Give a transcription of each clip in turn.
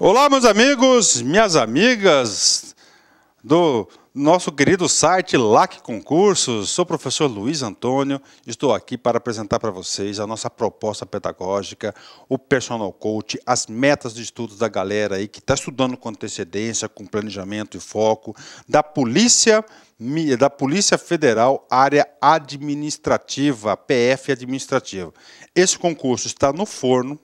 Olá, meus amigos, minhas amigas do nosso querido site LAC Concursos. Sou o professor Luiz Antônio, estou aqui para apresentar para vocês a nossa proposta pedagógica, o personal coach, as metas de estudos da galera aí que está estudando com antecedência, com planejamento e foco, da polícia da Polícia Federal, área administrativa, PF administrativa. Esse concurso está no forno,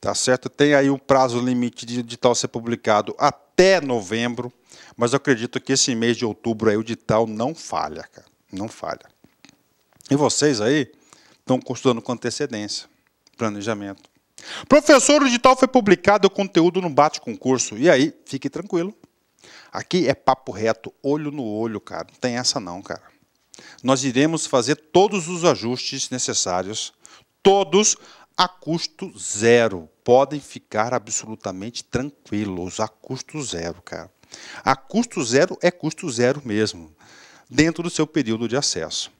tá certo? Tem aí um prazo limite de tal ser publicado até novembro mas eu acredito que esse mês de outubro aí o edital não falha, cara. Não falha. E vocês aí estão consultando com antecedência, planejamento. Professor, o edital foi publicado, o conteúdo não bate concurso. E aí, fique tranquilo. Aqui é papo reto, olho no olho, cara. Não tem essa não, cara. Nós iremos fazer todos os ajustes necessários, todos a custo zero. Podem ficar absolutamente tranquilos, a custo zero, cara. A custo zero é custo zero mesmo, dentro do seu período de acesso.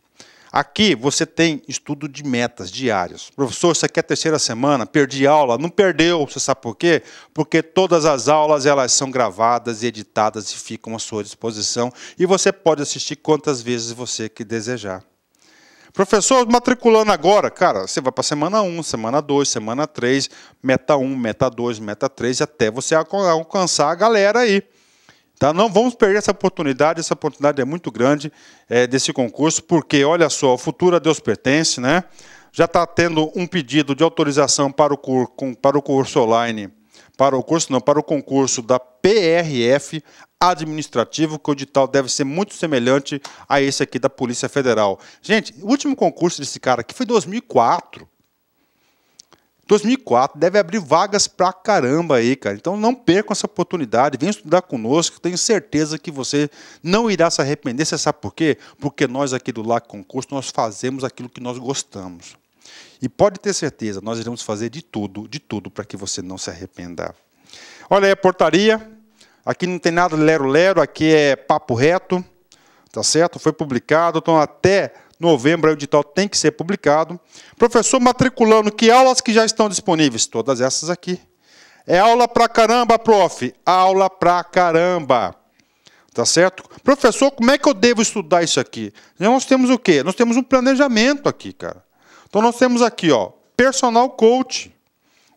Aqui você tem estudo de metas diárias. Professor, isso aqui é terceira semana, perdi aula. Não perdeu, você sabe por quê? Porque todas as aulas elas são gravadas e editadas e ficam à sua disposição. E você pode assistir quantas vezes você que desejar. Professor, matriculando agora, cara, você vai para semana 1, semana 2, semana 3, meta 1, meta 2, meta 3, até você alcançar a galera aí. Tá? Não vamos perder essa oportunidade, essa oportunidade é muito grande é, desse concurso, porque olha só, o futuro a Deus pertence, né? Já está tendo um pedido de autorização para o, cur, com, para o curso online, para o curso não, para o concurso da PRF administrativo, que o edital deve ser muito semelhante a esse aqui da Polícia Federal. Gente, o último concurso desse cara aqui foi 2004. 2004 deve abrir vagas pra caramba aí, cara. Então não percam essa oportunidade, venha estudar conosco, tenho certeza que você não irá se arrepender. Você sabe por quê? Porque nós aqui do LAC Concurso, nós fazemos aquilo que nós gostamos. E pode ter certeza, nós iremos fazer de tudo, de tudo, para que você não se arrependa. Olha aí a portaria. Aqui não tem nada lero-lero, aqui é papo reto. Tá certo? Foi publicado. Então, até novembro o edital tem que ser publicado. Professor matriculando, que aulas que já estão disponíveis? Todas essas aqui. É aula pra caramba, prof. Aula pra caramba. Tá certo? Professor, como é que eu devo estudar isso aqui? Então, nós temos o quê? Nós temos um planejamento aqui, cara. Então nós temos aqui, ó, personal coach.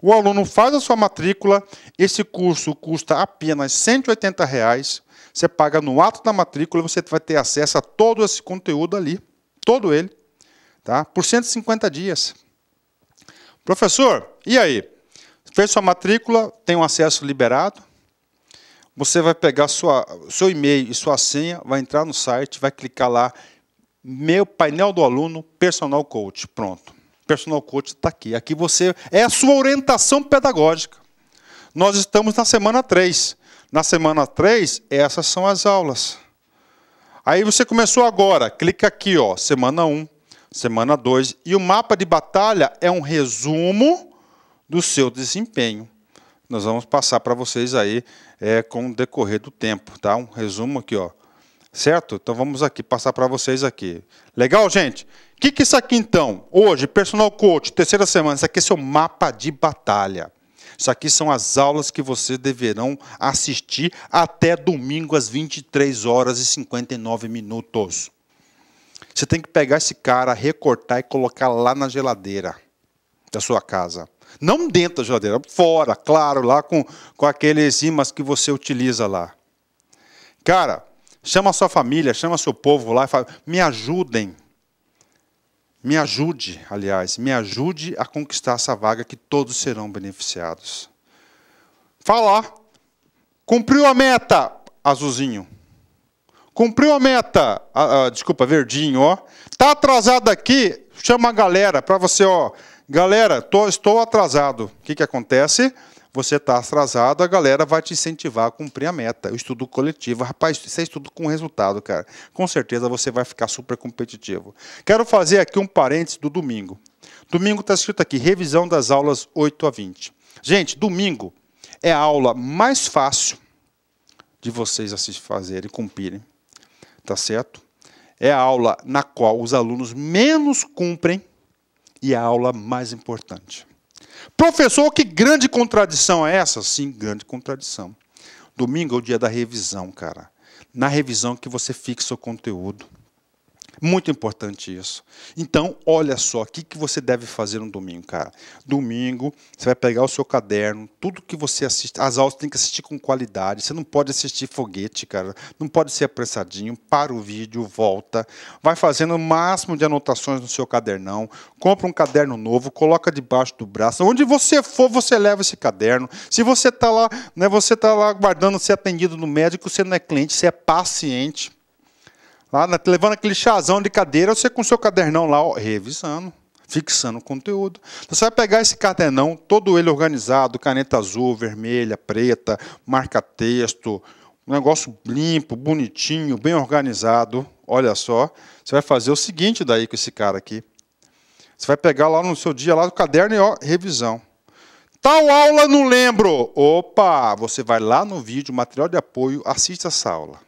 O aluno faz a sua matrícula, esse curso custa apenas R$ 180. Reais. Você paga no ato da matrícula, você vai ter acesso a todo esse conteúdo ali todo ele, tá? por 150 dias. Professor, e aí? Fez sua matrícula, tem um acesso liberado. Você vai pegar sua, seu e-mail e sua senha, vai entrar no site, vai clicar lá, meu painel do aluno, personal coach. Pronto. Personal coach está aqui. Aqui você é a sua orientação pedagógica. Nós estamos na semana 3. Na semana 3, essas são as aulas. Aí você começou agora, clica aqui, ó, semana 1, semana 2, e o mapa de batalha é um resumo do seu desempenho. Nós vamos passar para vocês aí é, com o decorrer do tempo, tá? Um resumo aqui, ó. Certo? Então vamos aqui passar para vocês aqui. Legal, gente? O que, que é isso aqui então? Hoje, personal coach, terceira semana, isso aqui é seu mapa de batalha. Isso aqui são as aulas que vocês deverão assistir até domingo às 23 horas e 59 minutos. Você tem que pegar esse cara, recortar e colocar lá na geladeira da sua casa. Não dentro da geladeira, fora, claro, lá com, com aqueles imãs que você utiliza lá. Cara, chama a sua família, chama seu povo lá e fala: me ajudem me ajude, aliás, me ajude a conquistar essa vaga que todos serão beneficiados. Falar. Cumpriu a meta, azulzinho. Cumpriu a meta, desculpa, verdinho, ó. Tá atrasado aqui, chama a galera para você, ó. Galera, tô, estou atrasado. O que, que acontece? você está atrasado, a galera vai te incentivar a cumprir a meta. O estudo coletivo, rapaz, isso é estudo com resultado, cara. Com certeza você vai ficar super competitivo. Quero fazer aqui um parênteses do domingo. Domingo está escrito aqui, revisão das aulas 8 a 20. Gente, domingo é a aula mais fácil de vocês fazerem, cumprirem, tá certo? É a aula na qual os alunos menos cumprem e é a aula mais importante. Professor, que grande contradição é essa? Sim, grande contradição. Domingo é o dia da revisão, cara. Na revisão que você fixa o conteúdo. Muito importante isso. Então, olha só, o que, que você deve fazer no domingo, cara? Domingo, você vai pegar o seu caderno, tudo que você assiste, as aulas tem que assistir com qualidade, você não pode assistir foguete, cara, não pode ser apressadinho, para o vídeo, volta, vai fazendo o máximo de anotações no seu cadernão, compra um caderno novo, coloca debaixo do braço, onde você for, você leva esse caderno, se você está lá, né, você está lá aguardando ser atendido no médico, você não é cliente, você é paciente, Lá, levando aquele chazão de cadeira, você com seu cadernão lá, ó, revisando, fixando o conteúdo. Então, você vai pegar esse cadernão, todo ele organizado, caneta azul, vermelha, preta, marca-texto, um negócio limpo, bonitinho, bem organizado. Olha só, você vai fazer o seguinte daí com esse cara aqui. Você vai pegar lá no seu dia, lá no caderno e ó, revisão. Tal aula não lembro. Opa, você vai lá no vídeo, material de apoio, assiste essa aula.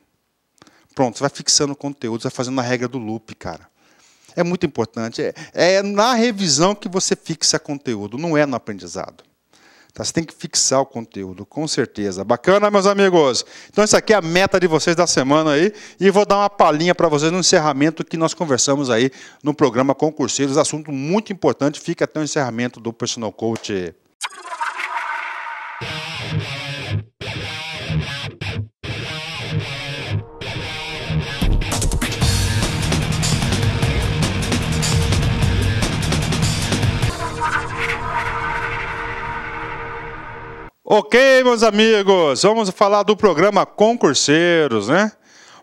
Pronto, você vai fixando o conteúdo, você vai fazendo a regra do loop, cara. É muito importante. É, é na revisão que você fixa conteúdo, não é no aprendizado. Tá? Você tem que fixar o conteúdo, com certeza. Bacana, meus amigos? Então, isso aqui é a meta de vocês da semana aí. E vou dar uma palhinha para vocês no encerramento que nós conversamos aí no programa Concurseiros. Assunto muito importante. Fica até o encerramento do Personal Coach. Ok, meus amigos, vamos falar do programa Concurseiros, né?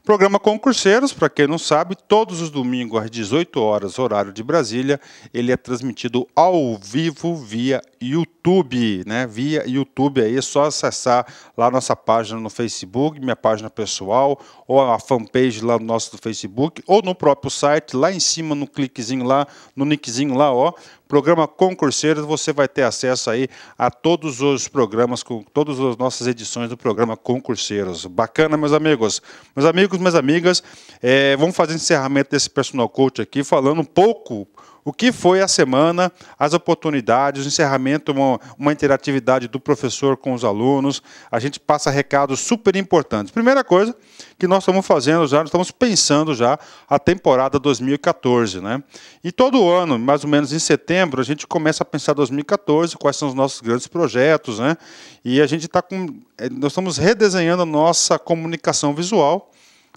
Programa Concurseiros, para quem não sabe, todos os domingos às 18 horas, horário de Brasília, ele é transmitido ao vivo via YouTube, né? Via YouTube aí, é só acessar lá nossa página no Facebook, minha página pessoal, ou a fanpage lá no nosso Facebook, ou no próprio site, lá em cima no cliquezinho lá, no nickzinho lá, ó, Programa Concurseiros, você vai ter acesso aí a todos os programas, com todas as nossas edições do programa Concurseiros. Bacana, meus amigos. Meus amigos, minhas amigas, é, vamos fazer encerramento desse personal coach aqui, falando um pouco o que foi a semana, as oportunidades, o encerramento, uma, uma interatividade do professor com os alunos. A gente passa recados super importantes. Primeira coisa que nós estamos fazendo já, nós estamos pensando já a temporada 2014. Né? E todo ano, mais ou menos em setembro, a gente começa a pensar 2014, quais são os nossos grandes projetos. Né? E a gente está com. Eh, nós estamos redesenhando a nossa comunicação visual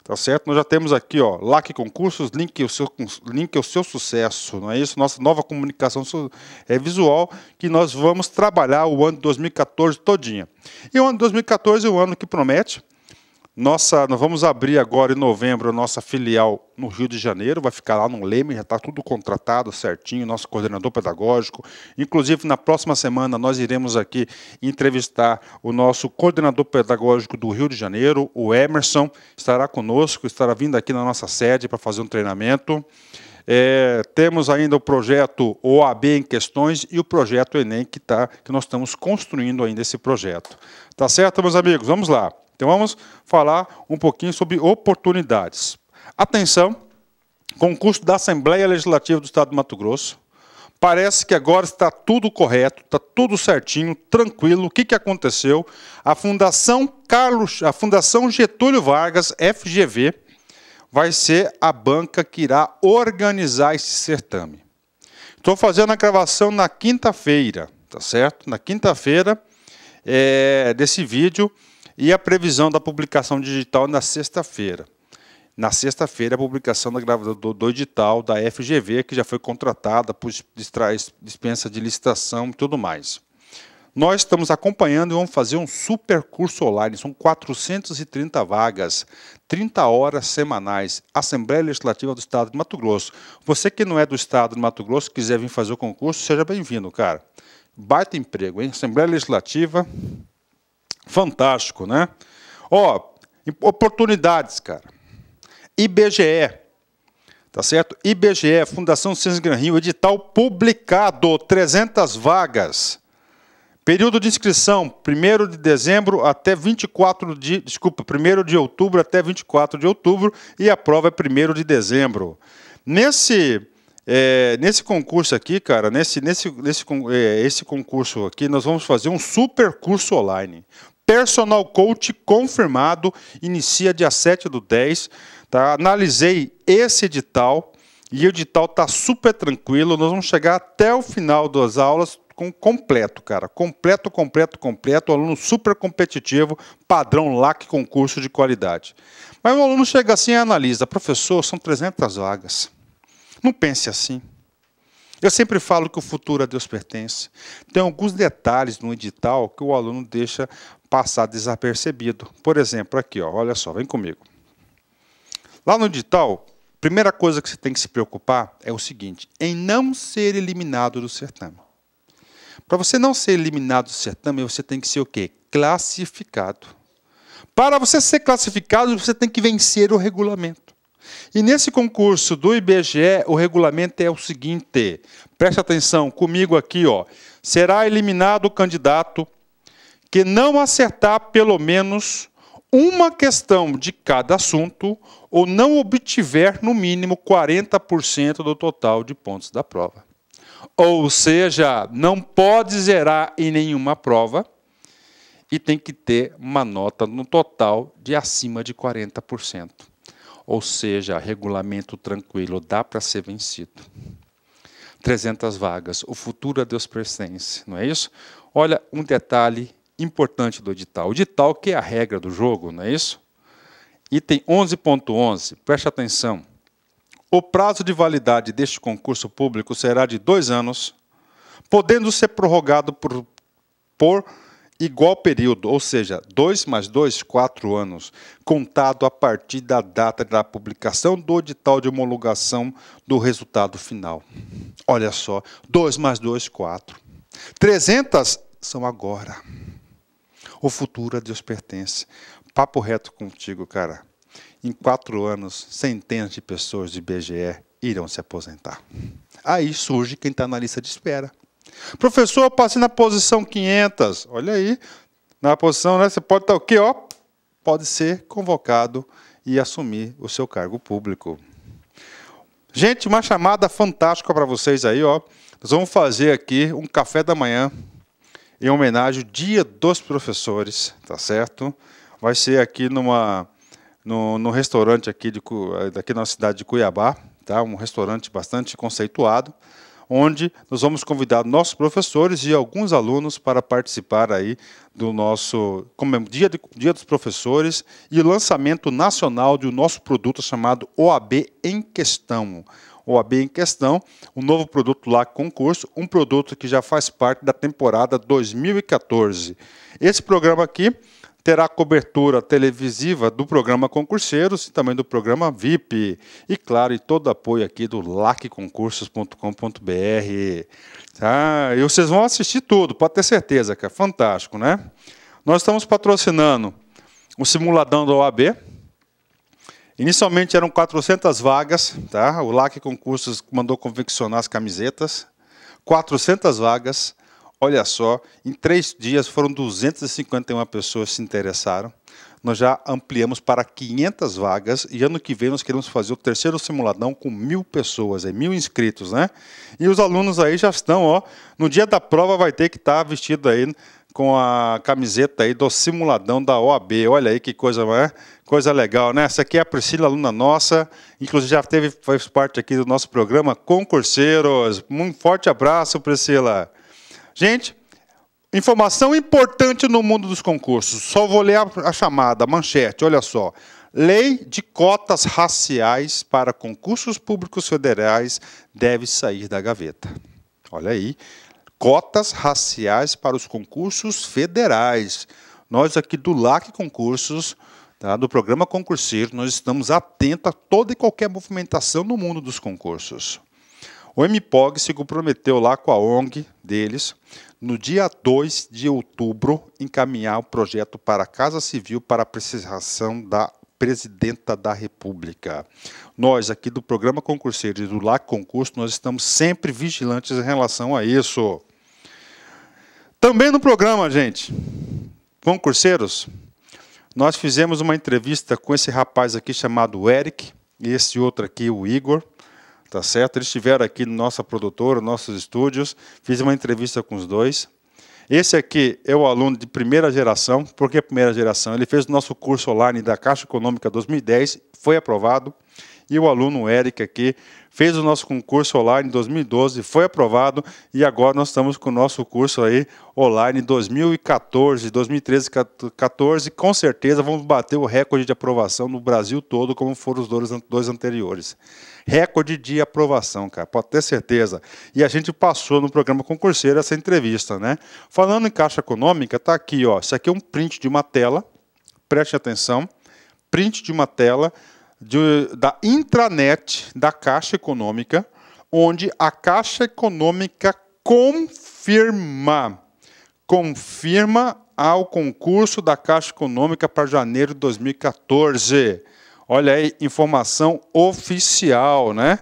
Tá certo? Nós já temos aqui, ó, LAC Concursos, link o seu, link o seu sucesso, não é isso? Nossa nova comunicação é visual que nós vamos trabalhar o ano de 2014 todinha. E o ano de 2014 é um ano que promete, nossa, nós vamos abrir agora em novembro a nossa filial no Rio de Janeiro, vai ficar lá no Leme, já está tudo contratado certinho, nosso coordenador pedagógico. Inclusive, na próxima semana, nós iremos aqui entrevistar o nosso coordenador pedagógico do Rio de Janeiro, o Emerson, estará conosco, estará vindo aqui na nossa sede para fazer um treinamento. É, temos ainda o projeto OAB em questões e o projeto Enem que, tá, que nós estamos construindo ainda esse projeto. Tá certo, meus amigos? Vamos lá. Então vamos falar um pouquinho sobre oportunidades. Atenção, concurso da Assembleia Legislativa do Estado de Mato Grosso. Parece que agora está tudo correto, está tudo certinho, tranquilo. O que, que aconteceu? A Fundação Carlos, a Fundação Getúlio Vargas, FGV, vai ser a banca que irá organizar esse certame. Estou fazendo a gravação na quinta-feira, tá certo? Na quinta-feira é, desse vídeo e a previsão da publicação digital na sexta-feira. Na sexta-feira, a publicação da do, do edital da FGV, que já foi contratada por dispensa de licitação e tudo mais. Nós estamos acompanhando e vamos fazer um super curso online. São 430 vagas, 30 horas semanais. Assembleia Legislativa do Estado de Mato Grosso. Você que não é do Estado de Mato Grosso, quiser vir fazer o concurso, seja bem-vindo, cara. Baita emprego, hein? Assembleia Legislativa, Fantástico, né? Ó, oportunidades, cara. IBGE, tá certo? IBGE, Fundação Ciências Gran Rio, edital publicado, 300 vagas. Período de inscrição, 1 de dezembro até 24 de... Desculpa, 1 de outubro até 24 de outubro e a prova é 1 de dezembro. Nesse... É, nesse concurso aqui, cara, nesse, nesse, nesse é, esse concurso aqui, nós vamos fazer um super curso online. Personal Coach confirmado, inicia dia 7 do 10. Tá? Analisei esse edital e o edital está super tranquilo. Nós vamos chegar até o final das aulas com completo, cara. Completo, completo, completo. aluno super competitivo, padrão LAC concurso de qualidade. Mas o aluno chega assim e analisa: professor, são 300 vagas. Não pense assim. Eu sempre falo que o futuro a Deus pertence. Tem alguns detalhes no edital que o aluno deixa passar desapercebido. Por exemplo, aqui, ó, olha só, vem comigo. Lá no digital, primeira coisa que você tem que se preocupar é o seguinte: em não ser eliminado do certame. Para você não ser eliminado do certame, você tem que ser o quê? Classificado. Para você ser classificado, você tem que vencer o regulamento. E nesse concurso do IBGE, o regulamento é o seguinte: preste atenção comigo aqui, ó. Será eliminado o candidato que não acertar pelo menos uma questão de cada assunto ou não obtiver no mínimo 40% do total de pontos da prova. Ou seja, não pode zerar em nenhuma prova e tem que ter uma nota no total de acima de 40%. Ou seja, regulamento tranquilo dá para ser vencido. 300 vagas, o futuro a é Deus pertence, não é isso? Olha um detalhe importante do edital. O edital que é a regra do jogo, não é isso? Item 11.11, preste atenção. O prazo de validade deste concurso público será de dois anos, podendo ser prorrogado por, por igual período, ou seja, dois mais dois, quatro anos, contado a partir da data da publicação do edital de homologação do resultado final. Olha só, dois mais dois, quatro. 300 são agora. O futuro a Deus pertence. Papo reto contigo, cara. Em quatro anos, centenas de pessoas de BGE irão se aposentar. Aí surge quem está na lista de espera. Professor, eu passei na posição 500. Olha aí, na posição, né? Você pode estar tá o quê? Ó, pode ser convocado e assumir o seu cargo público. Gente, uma chamada fantástica para vocês aí, ó. Nós vamos fazer aqui um café da manhã em homenagem ao Dia dos Professores, tá certo? Vai ser aqui numa no, no restaurante aqui de, eh, daqui na cidade de Cuiabá, tá? Um restaurante bastante conceituado, onde nós vamos convidar nossos professores e alguns alunos para participar aí do nosso é, dia, de, dia dos Professores e lançamento nacional do nosso produto chamado OAB em Questão. OAB em questão, um novo produto lá concurso, um produto que já faz parte da temporada 2014. Esse programa aqui terá cobertura televisiva do programa Concurseiros e também do programa VIP. E, claro, e todo apoio aqui do lacconcursos.com.br. Ah, tá? e vocês vão assistir tudo, pode ter certeza, que é fantástico, né? Nós estamos patrocinando o Simuladão da OAB, Inicialmente eram 400 vagas, tá? O LAC Concursos mandou confeccionar as camisetas. 400 vagas, olha só, em três dias foram 251 pessoas que se interessaram. Nós já ampliamos para 500 vagas e ano que vem nós queremos fazer o terceiro simuladão com mil pessoas, é mil inscritos, né? E os alunos aí já estão, ó, no dia da prova vai ter que estar tá vestido aí com a camiseta aí do simuladão da OAB. Olha aí que coisa, né? coisa legal, né? Essa aqui é a Priscila, aluna nossa, inclusive já teve faz parte aqui do nosso programa Concurseiros. Um forte abraço, Priscila. Gente, informação importante no mundo dos concursos. Só vou ler a, a chamada, a manchete, olha só. Lei de cotas raciais para concursos públicos federais deve sair da gaveta. Olha aí, cotas raciais para os concursos federais. Nós aqui do LAC Concursos, tá, do programa Concurseiro, nós estamos atentos a toda e qualquer movimentação no mundo dos concursos. O MPOG se comprometeu lá com a ONG deles, no dia 2 de outubro, encaminhar o projeto para a Casa Civil para precisação da presidenta da República. Nós, aqui do programa Concurseiro e do LAC Concurso, nós estamos sempre vigilantes em relação a isso. Também no programa, gente, concurseiros, nós fizemos uma entrevista com esse rapaz aqui chamado Eric e esse outro aqui, o Igor. Tá certo? Eles estiveram aqui na nossa produtora, nossos estúdios. Fiz uma entrevista com os dois. Esse aqui é o aluno de primeira geração. Por que primeira geração? Ele fez o nosso curso online da Caixa Econômica 2010, foi aprovado e o aluno Eric aqui fez o nosso concurso online em 2012, foi aprovado e agora nós estamos com o nosso curso aí online 2014, 2013, 14, com certeza vamos bater o recorde de aprovação no Brasil todo, como foram os dois anteriores. Recorde de aprovação, cara, pode ter certeza. E a gente passou no programa concurseiro essa entrevista, né? Falando em caixa econômica, tá aqui, ó, isso aqui é um print de uma tela, preste atenção, print de uma tela de, da intranet da Caixa Econômica, onde a Caixa Econômica confirma, confirma ao concurso da Caixa Econômica para janeiro de 2014. Olha aí, informação oficial, né?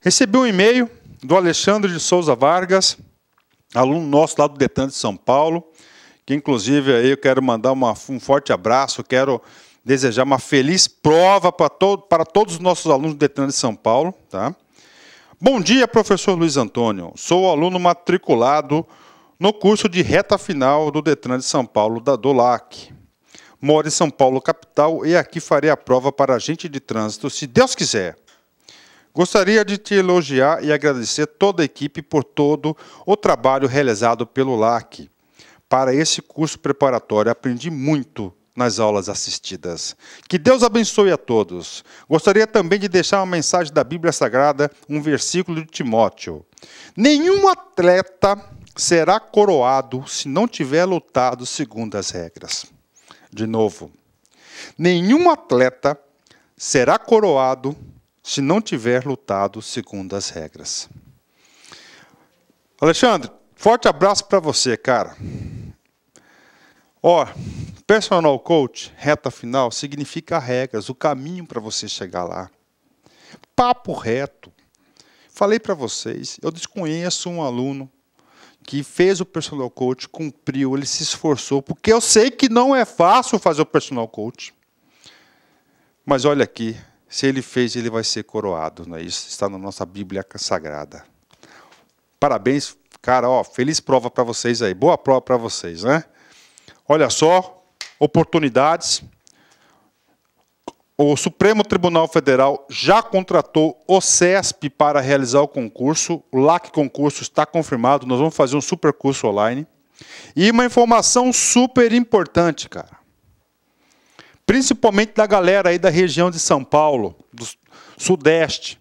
Recebi um e-mail do Alexandre de Souza Vargas, aluno nosso lá do Detan de São Paulo, que inclusive aí eu quero mandar uma, um forte abraço, quero desejar uma feliz prova para, para todos os nossos alunos do Detran de São Paulo. Tá? Bom dia, professor Luiz Antônio. Sou aluno matriculado no curso de reta final do Detran de São Paulo, da DOLAC. Moro em São Paulo, capital, e aqui farei a prova para agente de trânsito, se Deus quiser. Gostaria de te elogiar e agradecer toda a equipe por todo o trabalho realizado pelo LAC. Para esse curso preparatório aprendi muito nas aulas assistidas. Que Deus abençoe a todos. Gostaria também de deixar uma mensagem da Bíblia Sagrada, um versículo de Timóteo. Nenhum atleta será coroado se não tiver lutado segundo as regras. De novo, nenhum atleta será coroado se não tiver lutado segundo as regras. Alexandre, forte abraço para você, cara. Ó, oh, personal coach, reta final, significa regras, o caminho para você chegar lá. Papo reto. Falei para vocês, eu desconheço um aluno que fez o personal coach, cumpriu, ele se esforçou, porque eu sei que não é fácil fazer o personal coach. Mas olha aqui, se ele fez, ele vai ser coroado, não é isso? Está na nossa Bíblia sagrada. Parabéns, cara, ó, feliz prova para vocês aí. Boa prova para vocês, né? Olha só, oportunidades. O Supremo Tribunal Federal já contratou o CESP para realizar o concurso. O LAC concurso está confirmado. Nós vamos fazer um super curso online. E uma informação super importante, cara. Principalmente da galera aí da região de São Paulo, do Sudeste.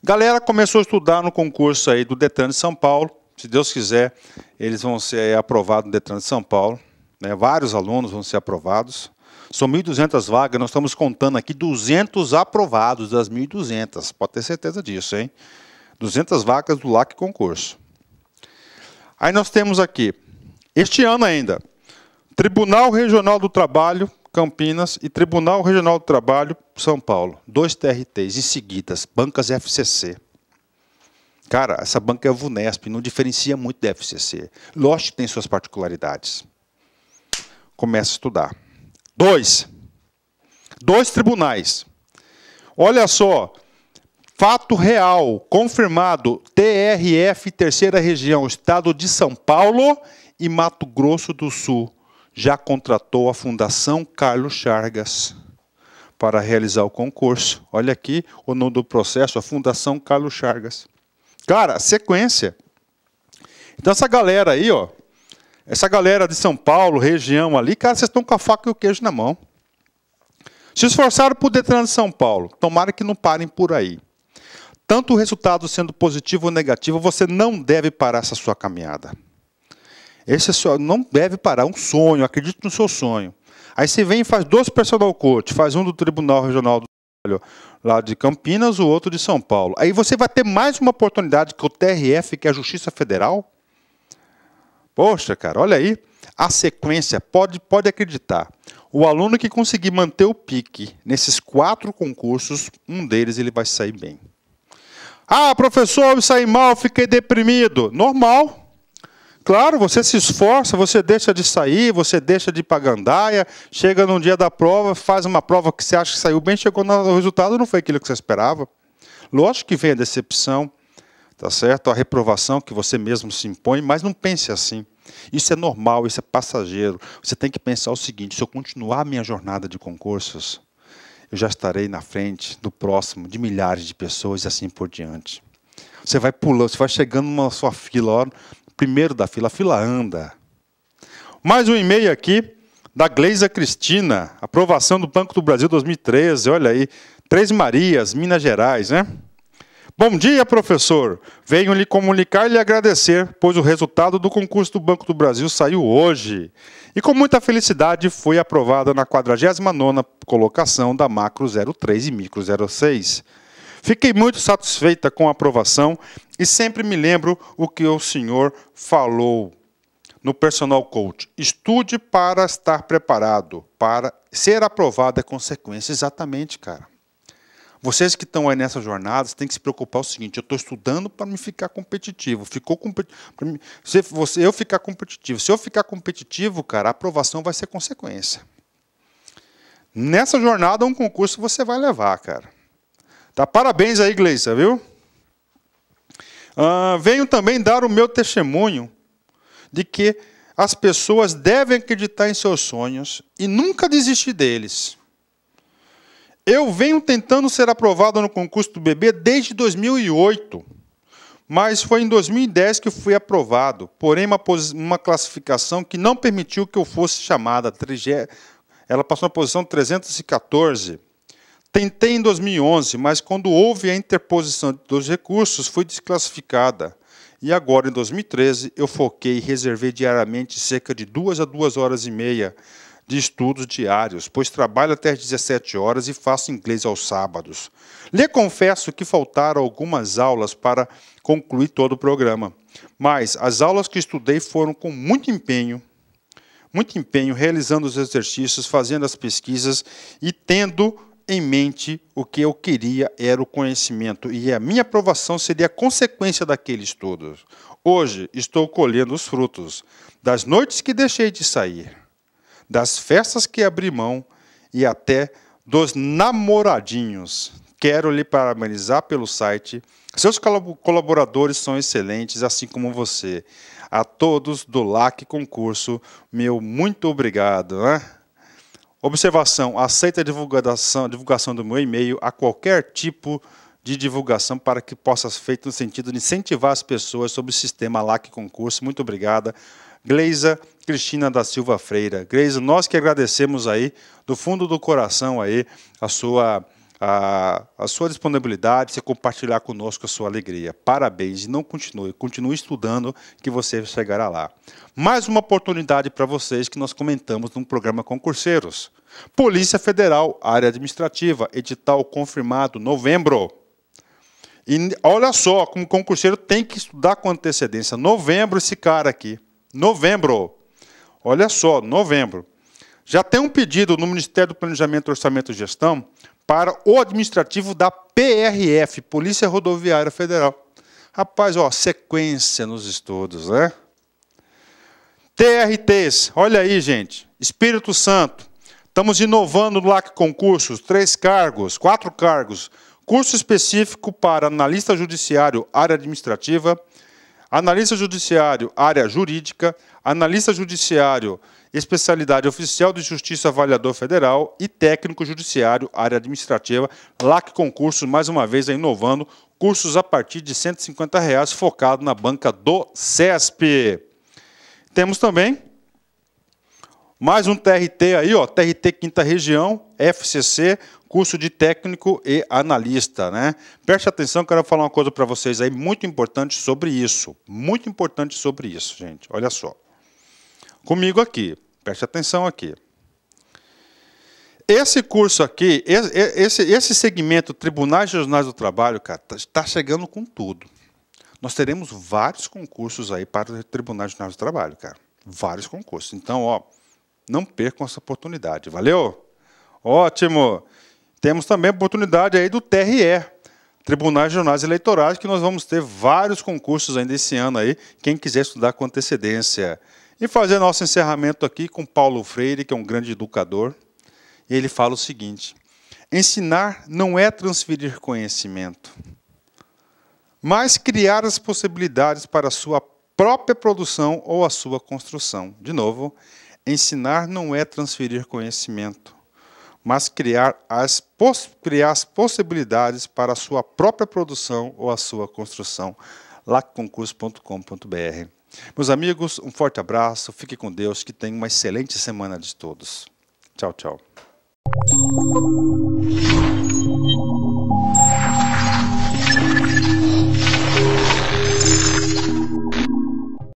Galera começou a estudar no concurso aí do Detran de São Paulo se Deus quiser, eles vão ser eh, aprovados no Detran de São Paulo. Né? Vários alunos vão ser aprovados. São 1.200 vagas, nós estamos contando aqui 200 aprovados das 1.200. Pode ter certeza disso, hein? 200 vagas do LAC concurso. Aí nós temos aqui, este ano ainda, Tribunal Regional do Trabalho, Campinas, e Tribunal Regional do Trabalho, São Paulo. Dois TRTs em seguidas, bancas FCC. Cara, essa banca é a Vunesp, não diferencia muito da FCC. Lógico que tem suas particularidades. Começa a estudar. Dois. Dois tribunais. Olha só. Fato real, confirmado, TRF Terceira Região, Estado de São Paulo e Mato Grosso do Sul, já contratou a Fundação Carlos Chargas para realizar o concurso. Olha aqui o nome do processo, a Fundação Carlos Chargas. Cara, sequência. Então essa galera aí, ó, essa galera de São Paulo, região ali, cara, vocês estão com a faca e o queijo na mão. Se esforçaram para o Detran de São Paulo, tomara que não parem por aí. Tanto o resultado sendo positivo ou negativo, você não deve parar essa sua caminhada. Esse é só não deve parar, um sonho, acredite no seu sonho. Aí você vem e faz dois personal coach, faz um do Tribunal Regional do lá de Campinas, o outro de São Paulo. Aí você vai ter mais uma oportunidade que o TRF, que é a Justiça Federal. Poxa, cara, olha aí. A sequência, pode, pode acreditar. O aluno que conseguir manter o pique nesses quatro concursos, um deles ele vai sair bem. Ah, professor, eu saí mal, fiquei deprimido. Normal. Claro, você se esforça, você deixa de sair, você deixa de gandaia, chega num dia da prova, faz uma prova que você acha que saiu bem, chegou no resultado, não foi aquilo que você esperava. Lógico que vem a decepção, tá certo? A reprovação que você mesmo se impõe, mas não pense assim. Isso é normal, isso é passageiro. Você tem que pensar o seguinte: se eu continuar a minha jornada de concursos, eu já estarei na frente do próximo de milhares de pessoas e assim por diante. Você vai pulando, você vai chegando numa sua fila, primeiro da fila. A fila anda. Mais um e-mail aqui da Gleisa Cristina, aprovação do Banco do Brasil 2013, olha aí, Três Marias, Minas Gerais, né? Bom dia, professor. Venho lhe comunicar e lhe agradecer, pois o resultado do concurso do Banco do Brasil saiu hoje. E com muita felicidade foi aprovada na 49 nona colocação da Macro 03 e Micro 06. Fiquei muito satisfeita com a aprovação e sempre me lembro o que o senhor falou no personal coach. Estude para estar preparado, para ser aprovado é consequência. Exatamente, cara. Vocês que estão aí nessa jornada, têm que se preocupar o seguinte: eu estou estudando para me ficar competitivo. Ficou competi se você, eu ficar competitivo. Se eu ficar competitivo, cara, a aprovação vai ser consequência. Nessa jornada, é um concurso você vai levar, cara. Tá? Parabéns à igreja, viu? Uh, venho também dar o meu testemunho de que as pessoas devem acreditar em seus sonhos e nunca desistir deles. Eu venho tentando ser aprovado no concurso do bebê desde 2008, mas foi em 2010 que fui aprovado, porém uma, uma classificação que não permitiu que eu fosse chamada. Ela passou na posição 314. Tentei em 2011, mas quando houve a interposição dos recursos, fui desclassificada. E agora, em 2013, eu foquei e reservei diariamente cerca de duas a duas horas e meia de estudos diários, pois trabalho até às 17 horas e faço inglês aos sábados. Lhe confesso que faltaram algumas aulas para concluir todo o programa, mas as aulas que estudei foram com muito empenho, muito empenho, realizando os exercícios, fazendo as pesquisas e tendo em mente o que eu queria era o conhecimento e a minha aprovação seria a consequência daqueles todos. Hoje estou colhendo os frutos das noites que deixei de sair, das festas que abri mão e até dos namoradinhos. Quero lhe parabenizar pelo site. Seus colaboradores são excelentes, assim como você. A todos do LAC Concurso, meu muito obrigado. Né? Observação: aceita a divulgação, divulgação do meu e-mail a qualquer tipo de divulgação para que possa ser feito no sentido de incentivar as pessoas sobre o sistema LAC concurso. Muito obrigada. Gleisa Cristina da Silva Freira. Gleisa, nós que agradecemos aí do fundo do coração aí a sua a, a, sua disponibilidade, você compartilhar conosco a sua alegria. Parabéns, e não continue, continue estudando que você chegará lá. Mais uma oportunidade para vocês que nós comentamos num programa Concurseiros. Polícia Federal, área administrativa, edital confirmado novembro. E olha só, como concurseiro tem que estudar com antecedência. Novembro esse cara aqui. Novembro. Olha só, novembro. Já tem um pedido no Ministério do Planejamento, Orçamento e Gestão para o administrativo da PRF, Polícia Rodoviária Federal. Rapaz, ó, sequência nos estudos, né? TRTs, olha aí, gente. Espírito Santo. Estamos inovando no LAC Concursos, três cargos, quatro cargos. Curso específico para analista judiciário, área administrativa, analista judiciário, área jurídica, analista judiciário, especialidade oficial de justiça avaliador federal e técnico judiciário, área administrativa, LAC concursos, mais uma vez é inovando, cursos a partir de R$ 150, reais, focado na banca do CESP. Temos também mais um TRT aí, ó, TRT Quinta Região, FCC, curso de técnico e analista, né? Preste atenção, quero falar uma coisa para vocês aí muito importante sobre isso, muito importante sobre isso, gente. Olha só. Comigo aqui, preste atenção aqui. Esse curso aqui, esse, esse segmento Tribunais Regionais do Trabalho, cara, está tá chegando com tudo. Nós teremos vários concursos aí para Tribunais Regionais do Trabalho, cara. Vários concursos. Então, ó, não percam essa oportunidade. Valeu? Ótimo! Temos também a oportunidade aí do TRE, Tribunais Regionais Eleitorais, que nós vamos ter vários concursos ainda esse ano aí, quem quiser estudar com antecedência. E fazer nosso encerramento aqui com Paulo Freire, que é um grande educador. Ele fala o seguinte: ensinar não é transferir conhecimento, mas criar as possibilidades para a sua própria produção ou a sua construção. De novo, Ensinar não é transferir conhecimento, mas criar as, criar as possibilidades para a sua própria produção ou a sua construção. lacconcurso.com.br Meus amigos, um forte abraço, fique com Deus, que tenha uma excelente semana de todos. Tchau, tchau.